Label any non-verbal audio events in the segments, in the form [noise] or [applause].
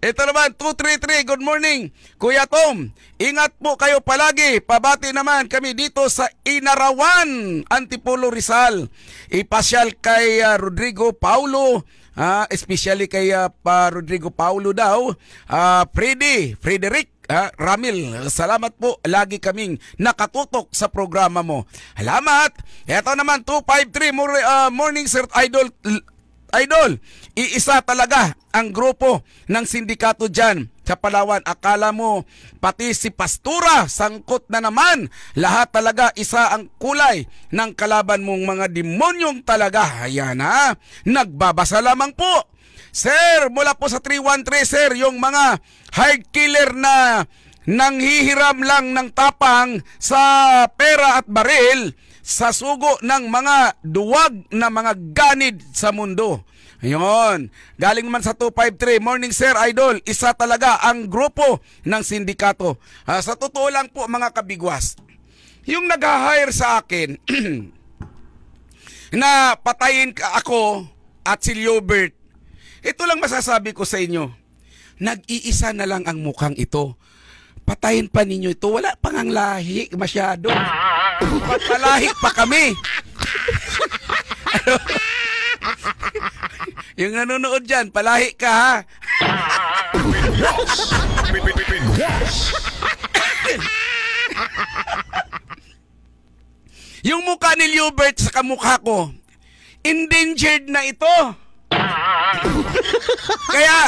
Ito naman, 233, good morning. Kuya Tom, ingat po kayo palagi. Pabati naman kami dito sa Inarawan, Antipolo Rizal. Ipasyal kay uh, Rodrigo Paulo, uh, especially kay uh, pa Rodrigo Paulo daw. Uh, Freddy, Frederick, Ah, Ramil, salamat po. Lagi kaming nakatutok sa programa mo. Salamat. Ito naman, 253 uh, ah, Morning Sir Idol Idol, iisa talaga ang grupo ng sindikato dyan sa Palawan. Akala mo pati si Pastura sangkot na naman. Lahat talaga isa ang kulay ng kalaban mong mga demonyong talaga. Ayan na, nagbabasa lamang po. Sir, mula po sa 313 sir, yung mga high killer na nanghihiram lang ng tapang sa pera at baril, sa sugo ng mga duwag na mga ganid sa mundo. Ayun. Galing man sa 253. Morning Sir Idol, isa talaga ang grupo ng sindikato. Uh, sa totoo lang po mga kabigwas, yung nag-hire sa akin [clears throat] na patayin ako at si Liobert, ito lang masasabi ko sa inyo. Nag-iisa na lang ang mukhang ito. Patayin pa ninyo ito. Wala pang ang lahi masyado. Papalahik pa kami. Yung nanonood dyan, palahi ka ha. Yung mukha ni Liubert sa kamukha ko, endangered na ito. Kaya,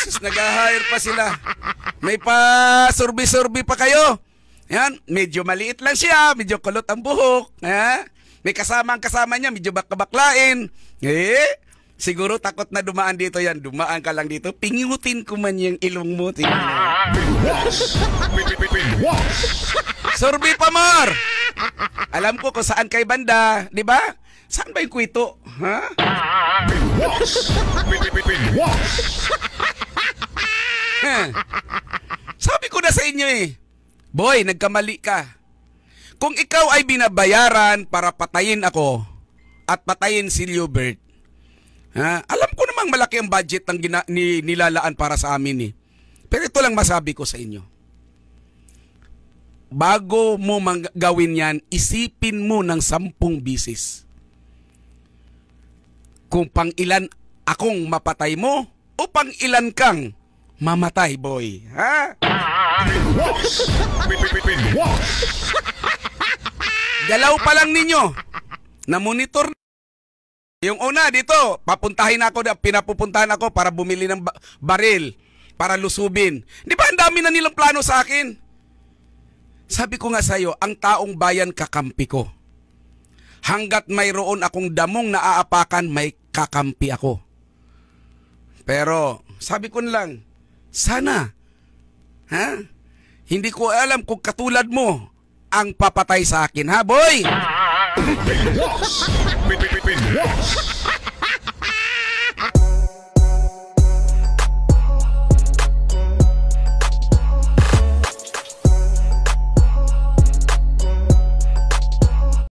sus, nag-hire pa sila. May pa-survey-survey pa kayo. Yan, medyo maliit lang siya, medyo kulot ang buhok. Ha? May kasama ang kasama niya, medyo bakabaklain. Eh, siguro takot na dumaan dito yan. Dumaan ka lang dito, pingutin ko man yung ilong mo. Sorbi pa, Mor! Alam ko kung saan kay banda, di ba? Saan ba yung kwito? Ha? Huh? Sabi ko na sa inyo eh. Boy, nagkamali ka. Kung ikaw ay binabayaran para patayin ako at patayin si Liobert, ha, alam ko namang malaki ang budget ng gina- ni- nilalaan para sa amin eh. Pero ito lang masabi ko sa inyo. Bago mo mang- gawin yan, isipin mo ng sampung bisis. Kung pang ilan akong mapatay mo o pang ilan kang mamatay, boy. Ha? Dahil wash! Galaw pa lang ninyo. Na-monitor yung una dito, papuntahin ako, pinapupuntahan ako para bumili ng ba- baril, para lusubin. Di ba ang dami na nilang plano sa akin? Sabi ko nga sa'yo, ang taong bayan kakampi ko. Hanggat mayroon akong damong naaapakan, may kakampi ako. Pero sabi ko lang, sana Ha? Hindi ko alam kung katulad mo ang papatay sa akin, ha, boy?